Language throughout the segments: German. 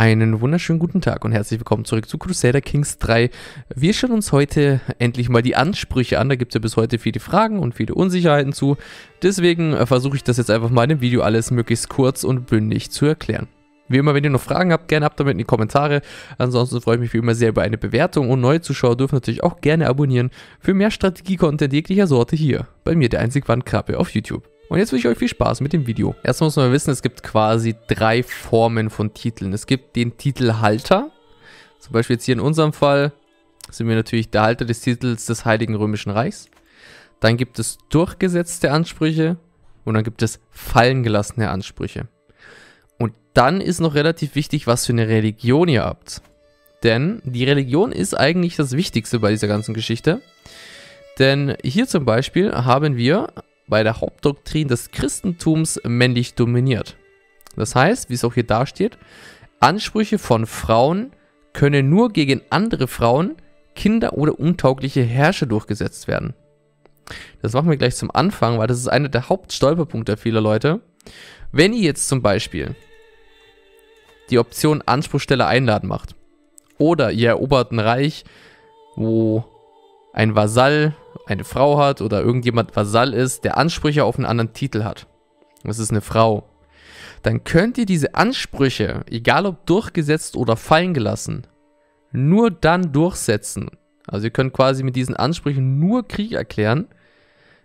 Einen wunderschönen guten Tag und herzlich willkommen zurück zu Crusader Kings 3. Wir schauen uns heute endlich mal die Ansprüche an. Da gibt es ja bis heute viele Fragen und viele Unsicherheiten zu. Deswegen äh, versuche ich das jetzt einfach mal in dem Video alles möglichst kurz und bündig zu erklären. Wie immer, wenn ihr noch Fragen habt, gerne ab damit in die Kommentare. Ansonsten freue ich mich wie immer sehr über eine Bewertung und neue Zuschauer dürfen natürlich auch gerne abonnieren für mehr Strategie-Content jeglicher Sorte hier, bei mir der einzig Wandkrabbe auf YouTube. Und jetzt wünsche ich euch viel Spaß mit dem Video. Erstmal muss man wissen, es gibt quasi drei Formen von Titeln. Es gibt den Titelhalter. Zum Beispiel jetzt hier in unserem Fall sind wir natürlich der Halter des Titels des Heiligen Römischen Reichs. Dann gibt es durchgesetzte Ansprüche und dann gibt es fallengelassene Ansprüche. Und dann ist noch relativ wichtig, was für eine Religion ihr habt. Denn die Religion ist eigentlich das Wichtigste bei dieser ganzen Geschichte. Denn hier zum Beispiel haben wir bei der Hauptdoktrin des Christentums männlich dominiert. Das heißt, wie es auch hier dasteht, Ansprüche von Frauen können nur gegen andere Frauen, Kinder oder untaugliche Herrscher durchgesetzt werden. Das machen wir gleich zum Anfang, weil das ist einer der Hauptstolperpunkte vieler Leute. Wenn ihr jetzt zum Beispiel die Option Anspruchsteller einladen macht oder ihr erobert ein Reich, wo ein Vasall eine Frau hat oder irgendjemand Vasall ist, der Ansprüche auf einen anderen Titel hat, das ist eine Frau, dann könnt ihr diese Ansprüche, egal ob durchgesetzt oder fallen gelassen, nur dann durchsetzen. Also ihr könnt quasi mit diesen Ansprüchen nur Krieg erklären,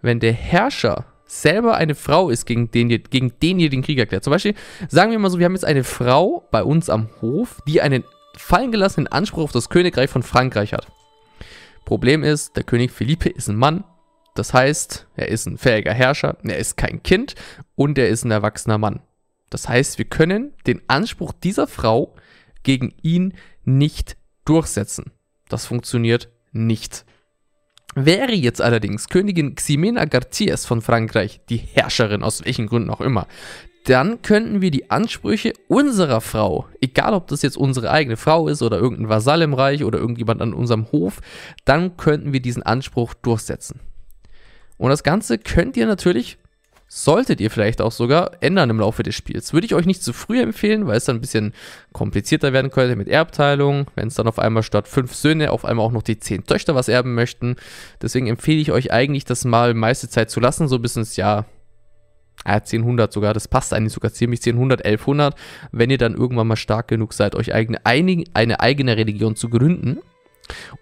wenn der Herrscher selber eine Frau ist, gegen den, ihr, gegen den ihr den Krieg erklärt. Zum Beispiel, sagen wir mal so, wir haben jetzt eine Frau bei uns am Hof, die einen fallen gelassenen Anspruch auf das Königreich von Frankreich hat. Problem ist, der König Philippe ist ein Mann. Das heißt, er ist ein fähiger Herrscher, er ist kein Kind und er ist ein erwachsener Mann. Das heißt, wir können den Anspruch dieser Frau gegen ihn nicht durchsetzen. Das funktioniert nicht. Wäre jetzt allerdings Königin Ximena Garcias von Frankreich, die Herrscherin aus welchen Gründen auch immer, dann könnten wir die Ansprüche unserer Frau, egal ob das jetzt unsere eigene Frau ist oder irgendein Vasall im Reich oder irgendjemand an unserem Hof, dann könnten wir diesen Anspruch durchsetzen. Und das Ganze könnt ihr natürlich, solltet ihr vielleicht auch sogar ändern im Laufe des Spiels. Würde ich euch nicht zu früh empfehlen, weil es dann ein bisschen komplizierter werden könnte mit Erbteilung, wenn es dann auf einmal statt fünf Söhne auf einmal auch noch die zehn Töchter was erben möchten. Deswegen empfehle ich euch eigentlich, das mal meiste Zeit zu lassen, so bis ins Jahr ja, 1000 sogar, das passt eigentlich sogar ziemlich, 1000, 1100, wenn ihr dann irgendwann mal stark genug seid, euch eigene, eine eigene Religion zu gründen.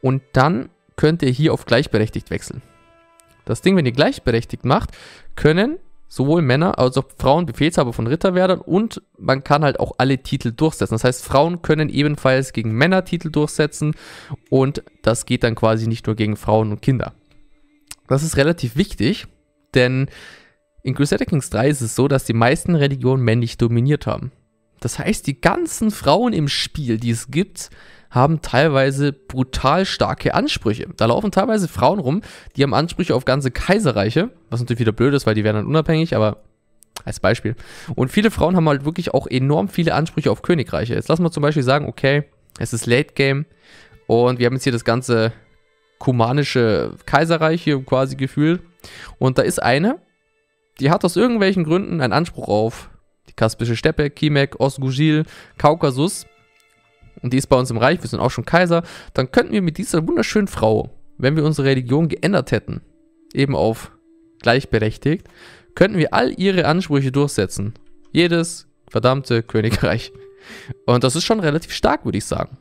Und dann könnt ihr hier auf gleichberechtigt wechseln. Das Ding, wenn ihr gleichberechtigt macht, können sowohl Männer als auch Frauen Befehlshaber von Ritter werden und man kann halt auch alle Titel durchsetzen. Das heißt, Frauen können ebenfalls gegen Männer Titel durchsetzen und das geht dann quasi nicht nur gegen Frauen und Kinder. Das ist relativ wichtig, denn in Crusader Kings 3 ist es so, dass die meisten Religionen männlich dominiert haben. Das heißt, die ganzen Frauen im Spiel, die es gibt, haben teilweise brutal starke Ansprüche. Da laufen teilweise Frauen rum, die haben Ansprüche auf ganze Kaiserreiche, was natürlich wieder blöd ist, weil die werden dann halt unabhängig, aber als Beispiel. Und viele Frauen haben halt wirklich auch enorm viele Ansprüche auf Königreiche. Jetzt lassen wir zum Beispiel sagen, okay, es ist Late Game und wir haben jetzt hier das ganze kumanische Kaiserreich hier quasi gefühlt. Und da ist eine, die hat aus irgendwelchen Gründen einen Anspruch auf die Kaspische Steppe, Kimek, Ostgujil, Kaukasus. Und die ist bei uns im Reich, wir sind auch schon Kaiser. Dann könnten wir mit dieser wunderschönen Frau, wenn wir unsere Religion geändert hätten, eben auf gleichberechtigt, könnten wir all ihre Ansprüche durchsetzen. Jedes verdammte Königreich. Und das ist schon relativ stark, würde ich sagen.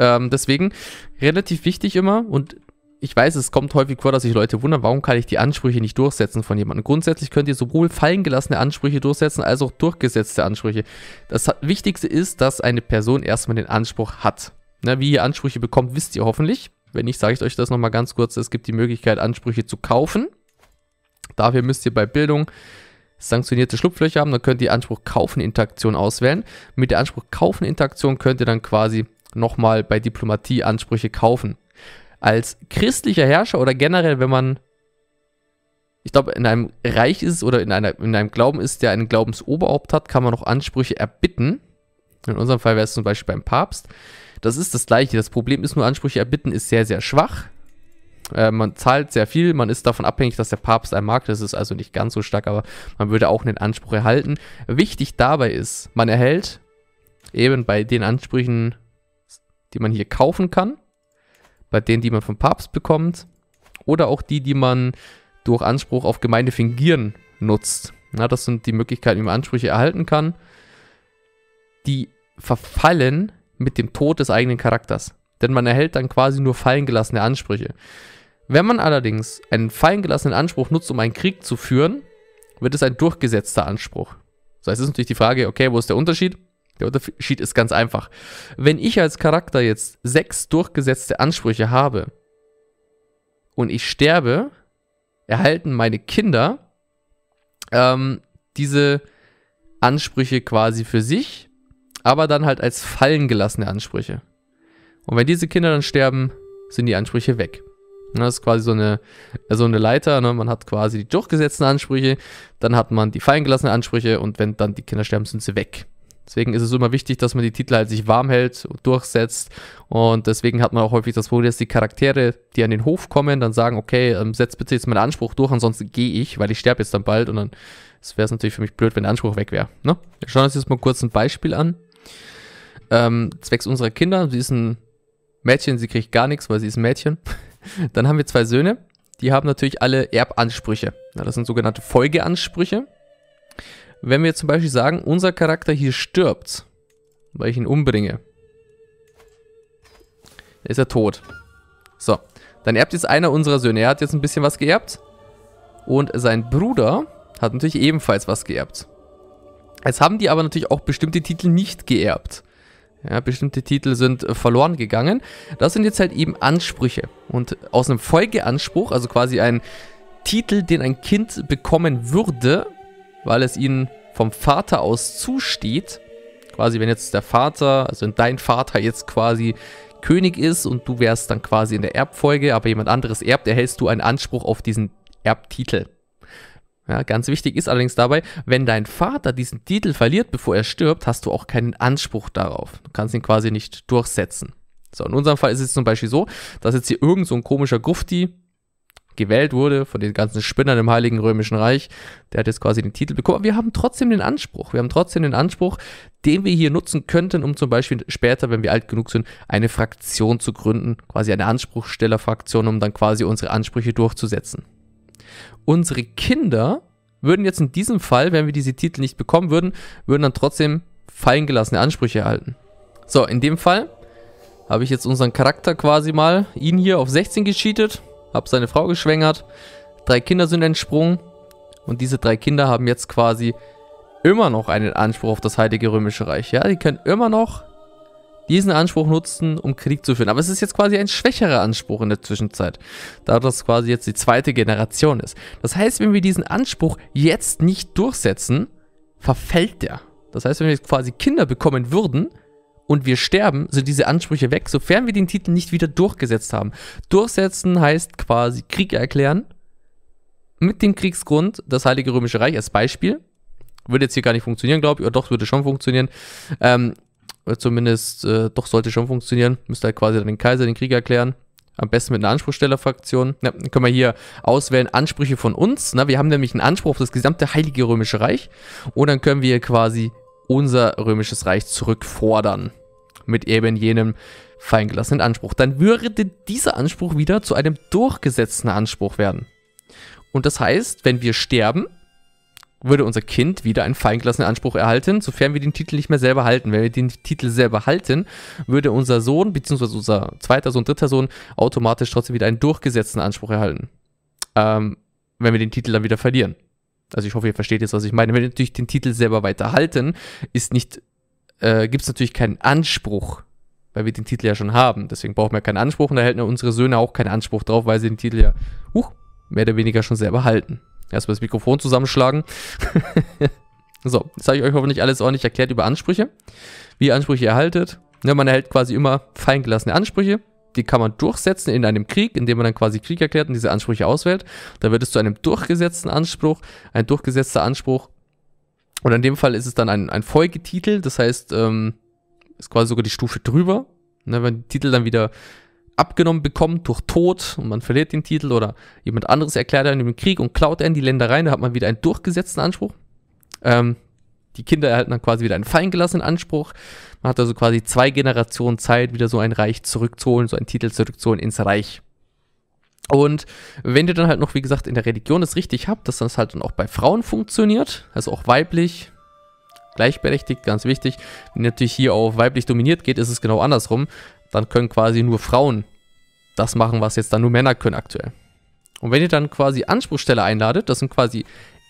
Ähm, deswegen relativ wichtig immer und ich weiß, es kommt häufig vor, dass sich Leute wundern, warum kann ich die Ansprüche nicht durchsetzen von jemandem. Grundsätzlich könnt ihr sowohl fallen gelassene Ansprüche durchsetzen, als auch durchgesetzte Ansprüche. Das Wichtigste ist, dass eine Person erstmal den Anspruch hat. Na, ne, wie ihr Ansprüche bekommt, wisst ihr hoffentlich. Wenn nicht, sage ich euch das nochmal ganz kurz. Es gibt die Möglichkeit, Ansprüche zu kaufen. Dafür müsst ihr bei Bildung sanktionierte Schlupflöcher haben. Dann könnt ihr Anspruch kaufen Interaktion auswählen. Mit der Anspruch kaufen Interaktion könnt ihr dann quasi nochmal bei Diplomatie Ansprüche kaufen als christlicher Herrscher oder generell, wenn man, ich glaube, in einem Reich ist oder in, einer, in einem Glauben ist, der einen Glaubensoberhaupt hat, kann man auch Ansprüche erbitten. In unserem Fall wäre es zum Beispiel beim Papst. Das ist das Gleiche. Das Problem ist nur, Ansprüche erbitten ist sehr, sehr schwach. Äh, man zahlt sehr viel, man ist davon abhängig, dass der Papst einen mag. Das ist also nicht ganz so stark, aber man würde auch einen Anspruch erhalten. Wichtig dabei ist, man erhält eben bei den Ansprüchen, die man hier kaufen kann, bei denen, die man vom Papst bekommt, oder auch die, die man durch Anspruch auf Gemeinde fingieren nutzt. Ja, das sind die Möglichkeiten, wie man Ansprüche erhalten kann. Die verfallen mit dem Tod des eigenen Charakters. Denn man erhält dann quasi nur fallengelassene Ansprüche. Wenn man allerdings einen fallengelassenen Anspruch nutzt, um einen Krieg zu führen, wird es ein durchgesetzter Anspruch. Das heißt, es ist natürlich die Frage, okay, wo ist der Unterschied? Der Unterschied ist ganz einfach. Wenn ich als Charakter jetzt sechs durchgesetzte Ansprüche habe und ich sterbe, erhalten meine Kinder ähm, diese Ansprüche quasi für sich, aber dann halt als fallen gelassene Ansprüche. Und wenn diese Kinder dann sterben, sind die Ansprüche weg. Ne, das ist quasi so eine, so eine Leiter. Ne? Man hat quasi die durchgesetzten Ansprüche, dann hat man die fallen gelassenen Ansprüche und wenn dann die Kinder sterben, sind sie weg. Deswegen ist es immer wichtig, dass man die Titel halt sich warm hält und durchsetzt. Und deswegen hat man auch häufig das Problem, dass die Charaktere, die an den Hof kommen, dann sagen, okay, ähm, setz bitte jetzt meinen Anspruch durch, ansonsten gehe ich, weil ich sterbe jetzt dann bald. Und dann wäre es natürlich für mich blöd, wenn der Anspruch weg wäre. Ne? Wir schauen uns jetzt mal kurz ein Beispiel an. Ähm, zwecks unserer Kinder. Sie ist ein Mädchen, sie kriegt gar nichts, weil sie ist ein Mädchen. dann haben wir zwei Söhne. Die haben natürlich alle Erbansprüche. Ja, das sind sogenannte Folgeansprüche. Wenn wir zum Beispiel sagen, unser Charakter hier stirbt, weil ich ihn umbringe, ist er tot. So, dann erbt jetzt einer unserer Söhne. Er hat jetzt ein bisschen was geerbt. Und sein Bruder hat natürlich ebenfalls was geerbt. Jetzt haben die aber natürlich auch bestimmte Titel nicht geerbt. Ja, bestimmte Titel sind verloren gegangen. Das sind jetzt halt eben Ansprüche. Und aus einem Folgeanspruch, also quasi ein Titel, den ein Kind bekommen würde, weil es ihnen vom Vater aus zusteht. Quasi, wenn jetzt der Vater, also wenn dein Vater jetzt quasi König ist und du wärst dann quasi in der Erbfolge, aber jemand anderes erbt, erhältst du einen Anspruch auf diesen Erbtitel. Ja, ganz wichtig ist allerdings dabei, wenn dein Vater diesen Titel verliert, bevor er stirbt, hast du auch keinen Anspruch darauf. Du kannst ihn quasi nicht durchsetzen. So, in unserem Fall ist es zum Beispiel so, dass jetzt hier irgend so ein komischer Gufti gewählt wurde von den ganzen Spinnern im Heiligen Römischen Reich. Der hat jetzt quasi den Titel bekommen. Aber wir haben trotzdem den Anspruch. Wir haben trotzdem den Anspruch, den wir hier nutzen könnten, um zum Beispiel später, wenn wir alt genug sind, eine Fraktion zu gründen, quasi eine Anspruchstellerfraktion, um dann quasi unsere Ansprüche durchzusetzen. Unsere Kinder würden jetzt in diesem Fall, wenn wir diese Titel nicht bekommen würden, würden dann trotzdem feingelassene Ansprüche erhalten. So, in dem Fall habe ich jetzt unseren Charakter quasi mal, ihn hier auf 16 gescheatet habe seine Frau geschwängert, drei Kinder sind entsprungen und diese drei Kinder haben jetzt quasi immer noch einen Anspruch auf das Heilige Römische Reich. Ja, die können immer noch diesen Anspruch nutzen, um Krieg zu führen. Aber es ist jetzt quasi ein schwächerer Anspruch in der Zwischenzeit, da das quasi jetzt die zweite Generation ist. Das heißt, wenn wir diesen Anspruch jetzt nicht durchsetzen, verfällt der. Das heißt, wenn wir jetzt quasi Kinder bekommen würden, und wir sterben, sind diese Ansprüche weg, sofern wir den Titel nicht wieder durchgesetzt haben. Durchsetzen heißt quasi Krieg erklären mit dem Kriegsgrund, das Heilige Römische Reich als Beispiel. Würde jetzt hier gar nicht funktionieren, glaube ich, oder doch, würde schon funktionieren. Ähm, zumindest, äh, doch, sollte schon funktionieren. Müsste halt quasi dann den Kaiser den Krieg erklären. Am besten mit einer Anspruchstellerfraktion. Ja, dann können wir hier auswählen, Ansprüche von uns. Na, ne? wir haben nämlich einen Anspruch auf das gesamte Heilige Römische Reich. Und dann können wir quasi unser Römisches Reich zurückfordern mit eben jenem feingelassenen Anspruch. Dann würde dieser Anspruch wieder zu einem durchgesetzten Anspruch werden. Und das heißt, wenn wir sterben, würde unser Kind wieder einen feingelassenen Anspruch erhalten, sofern wir den Titel nicht mehr selber halten. Wenn wir den Titel selber halten, würde unser Sohn bzw. unser zweiter Sohn, dritter Sohn automatisch trotzdem wieder einen durchgesetzten Anspruch erhalten. Ähm, wenn wir den Titel dann wieder verlieren. Also ich hoffe, ihr versteht jetzt, was ich meine. Wenn wir natürlich den Titel selber weiterhalten, ist nicht äh, gibt es natürlich keinen Anspruch, weil wir den Titel ja schon haben. Deswegen brauchen wir keinen Anspruch und da halten unsere Söhne auch keinen Anspruch drauf, weil sie den Titel ja huch, mehr oder weniger schon selber halten. Erstmal das Mikrofon zusammenschlagen. so, jetzt habe ich euch hoffentlich alles ordentlich erklärt über Ansprüche, wie ihr Ansprüche erhaltet. Ja, man erhält quasi immer feingelassene Ansprüche, die kann man durchsetzen in einem Krieg, indem man dann quasi Krieg erklärt und diese Ansprüche auswählt. Da wird es zu einem durchgesetzten Anspruch. Ein durchgesetzter Anspruch und in dem Fall ist es dann ein, ein Folgetitel, das heißt, ähm, ist quasi sogar die Stufe drüber. Ne, wenn der Titel dann wieder abgenommen bekommt durch Tod und man verliert den Titel oder jemand anderes erklärt einen den Krieg und klaut einen die Ländereien, da hat man wieder einen durchgesetzten Anspruch. Ähm, die Kinder erhalten dann quasi wieder einen feingelassenen Anspruch. Man hat also quasi zwei Generationen Zeit, wieder so ein Reich zurückzuholen, so einen Titel zurückzuholen ins Reich. Und wenn ihr dann halt noch, wie gesagt, in der Religion es richtig habt, dass das halt dann auch bei Frauen funktioniert, also auch weiblich, gleichberechtigt, ganz wichtig. Wenn natürlich hier auf weiblich dominiert geht, ist es genau andersrum. Dann können quasi nur Frauen das machen, was jetzt dann nur Männer können aktuell. Und wenn ihr dann quasi Anspruchsteller einladet, das sind quasi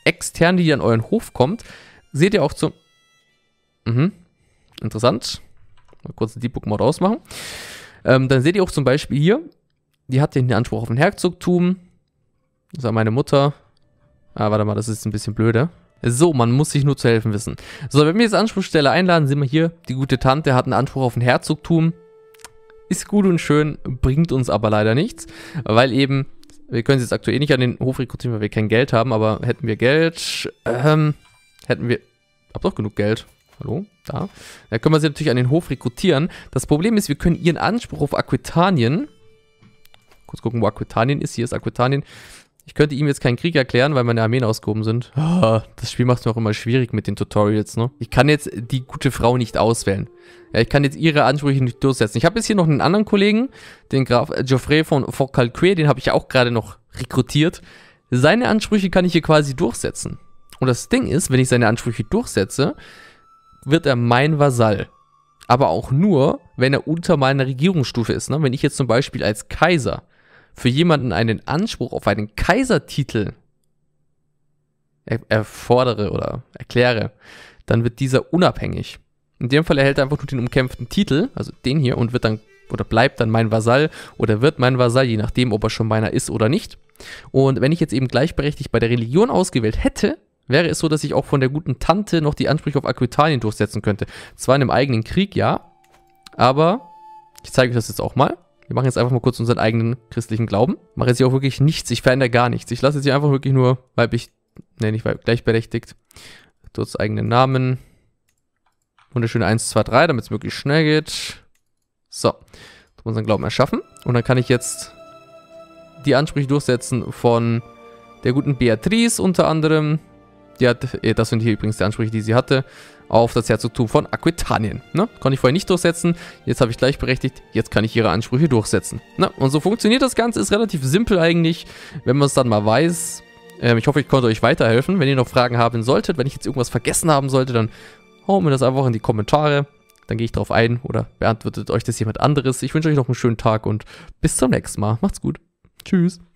externe, die an euren Hof kommt, seht ihr auch zum... Mhm, interessant. Mal kurz den Deepbook-Mod ausmachen. Ähm, dann seht ihr auch zum Beispiel hier, die hatte den Anspruch auf ein Herzogtum. Das war meine Mutter. Ah, warte mal, das ist ein bisschen blöde. So, man muss sich nur zu helfen wissen. So, wenn wir jetzt Anspruchstelle einladen, sehen wir hier, die gute Tante hat einen Anspruch auf ein Herzogtum. Ist gut und schön, bringt uns aber leider nichts, weil eben, wir können sie jetzt aktuell nicht an den Hof rekrutieren, weil wir kein Geld haben, aber hätten wir Geld, ähm, hätten wir, hab doch genug Geld. Hallo? Da. Da können wir sie natürlich an den Hof rekrutieren. Das Problem ist, wir können ihren Anspruch auf Aquitanien kurz gucken, wo Aquitanien ist. Hier ist Aquitanien. Ich könnte ihm jetzt keinen Krieg erklären, weil meine Armeen ausgehoben sind. Ah, das Spiel macht es mir auch immer schwierig mit den Tutorials, ne? Ich kann jetzt die gute Frau nicht auswählen. Ja, ich kann jetzt ihre Ansprüche nicht durchsetzen. Ich habe jetzt hier noch einen anderen Kollegen, den Graf äh, Geoffrey von Focalque, den habe ich ja auch gerade noch rekrutiert. Seine Ansprüche kann ich hier quasi durchsetzen. Und das Ding ist, wenn ich seine Ansprüche durchsetze, wird er mein Vasall. Aber auch nur, wenn er unter meiner Regierungsstufe ist. Ne? Wenn ich jetzt zum Beispiel als Kaiser für jemanden einen Anspruch auf einen Kaisertitel er erfordere oder erkläre, dann wird dieser unabhängig. In dem Fall erhält er einfach nur den umkämpften Titel, also den hier, und wird dann oder bleibt dann mein Vasall oder wird mein Vasall, je nachdem, ob er schon meiner ist oder nicht. Und wenn ich jetzt eben gleichberechtigt bei der Religion ausgewählt hätte, wäre es so, dass ich auch von der guten Tante noch die Ansprüche auf Aquitanien durchsetzen könnte. Zwar in einem eigenen Krieg, ja, aber ich zeige euch das jetzt auch mal. Wir machen jetzt einfach mal kurz unseren eigenen christlichen Glauben. Mache jetzt hier auch wirklich nichts. Ich verändere gar nichts. Ich lasse jetzt hier einfach wirklich nur weiblich, ne, nicht weiblich, gleichberechtigt. Trotz eigenen Namen. Wunderschöne 1, 2, 3, damit es möglichst schnell geht. So. Unseren Glauben erschaffen. Und dann kann ich jetzt die Ansprüche durchsetzen von der guten Beatrice unter anderem. Die hat, äh, das sind hier übrigens die Ansprüche, die sie hatte auf das Herzogtum von Aquitanien. Ne? Konnte ich vorher nicht durchsetzen, jetzt habe ich gleichberechtigt, jetzt kann ich ihre Ansprüche durchsetzen. Ne? Und so funktioniert das Ganze, ist relativ simpel eigentlich, wenn man es dann mal weiß. Ähm, ich hoffe, ich konnte euch weiterhelfen. Wenn ihr noch Fragen haben solltet, wenn ich jetzt irgendwas vergessen haben sollte, dann hauen mir das einfach in die Kommentare. Dann gehe ich drauf ein oder beantwortet euch das jemand anderes. Ich wünsche euch noch einen schönen Tag und bis zum nächsten Mal. Macht's gut. Tschüss.